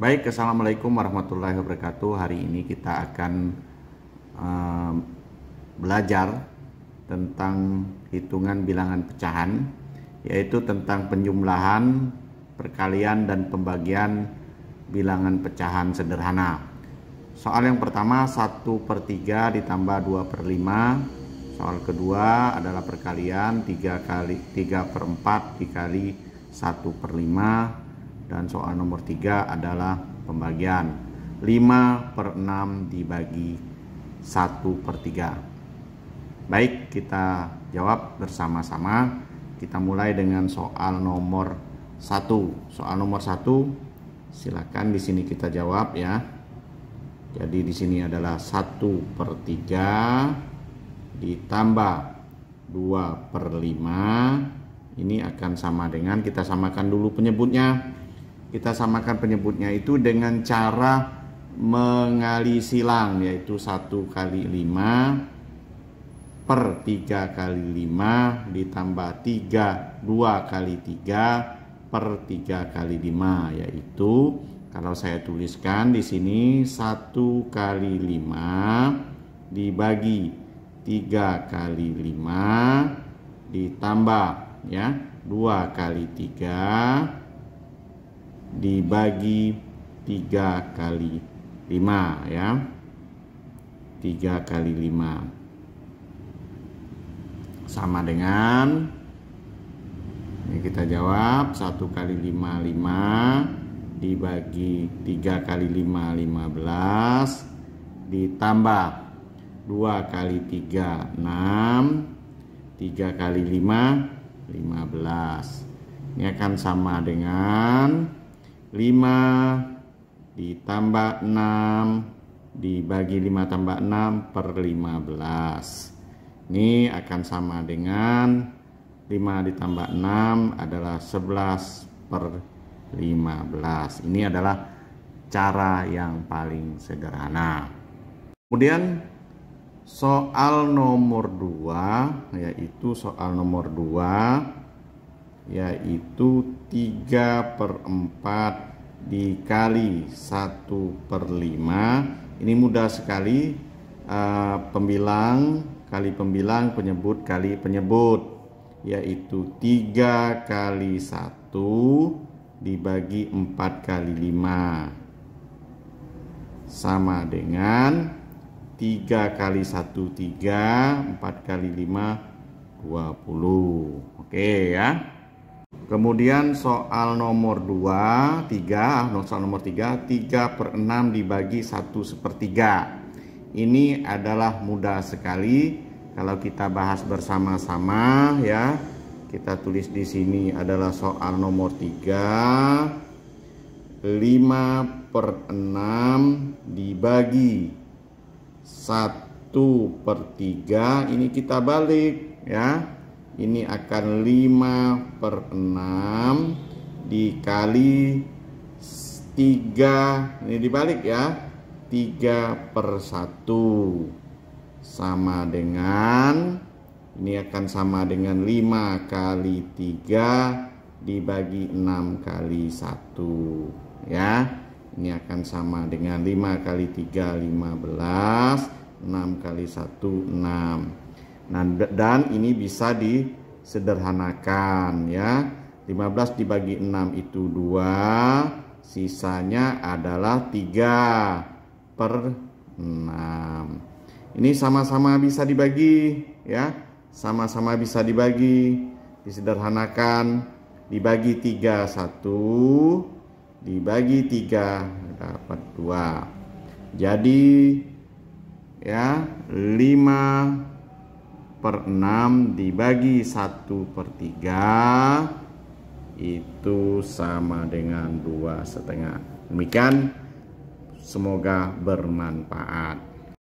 Baik, Assalamualaikum warahmatullahi wabarakatuh. Hari ini kita akan uh, belajar tentang hitungan bilangan pecahan, yaitu tentang penjumlahan, perkalian, dan pembagian bilangan pecahan sederhana. Soal yang pertama 1 per 3 ditambah 2 per 5 Soal kedua adalah perkalian 3 kali 3 per 4 dikali 1 per 5 dan soal nomor 3 adalah pembagian 5 per 6 dibagi 1 per 3 baik kita jawab bersama-sama kita mulai dengan soal nomor 1 soal nomor 1 silakan di sini kita jawab ya jadi di sini adalah 1 per 3 ditambah 2 per 5 ini akan sama dengan kita samakan dulu penyebutnya kita samakan penyebutnya itu dengan cara mengali silang yaitu 1 kali 5 per 3 kali 5 ditambah 3 2 kali 3 per 3 kali 5 yaitu kalau saya tuliskan di sini 1 kali 5 dibagi 3 kali 5 ditambah ya 2 kali 3 dibagi tiga kali lima ya tiga kali lima sama dengan ini kita jawab satu kali lima lima dibagi tiga kali lima lima belas ditambah dua kali tiga enam tiga kali lima lima belas ini akan sama dengan 5 ditambah 6 dibagi 5 tambah 6 per 15 ini akan sama dengan 5 ditambah 6 adalah 11 per 15 ini adalah cara yang paling sederhana kemudian soal nomor 2 yaitu soal nomor 2 yaitu 3 per 4 dikali 1 per 5 ini mudah sekali uh, pembilang kali pembilang penyebut kali penyebut yaitu 3 kali 1 dibagi 4 kali 5 sama dengan 3 kali 1 3 4 kali 5 20 oke ya Kemudian soal nomor 2, 3, ah, soal nomor 3, 3 per 6 dibagi 1 sepertiga. Ini adalah mudah sekali kalau kita bahas bersama-sama ya. Kita tulis di sini adalah soal nomor 3, 5 per 6 dibagi 1 per 3, ini kita balik ya ini akan 5 per 6 dikali 3 ini dibalik ya 3 per 1 sama dengan ini akan sama dengan 5 kali 3 dibagi 6 kali 1 ya ini akan sama dengan 5 kali 3 15 6 kali 1 6 Nah, dan ini bisa disederhanakan ya. 15 dibagi 6 itu 2, sisanya adalah 3 per 6. Ini sama-sama bisa dibagi ya. Sama-sama bisa dibagi. Disederhanakan dibagi 3 1 dibagi 3 dapat 2. Jadi ya 5 per 6 dibagi 1 per 3 itu sama dengan 2 setengah demikian semoga bermanfaat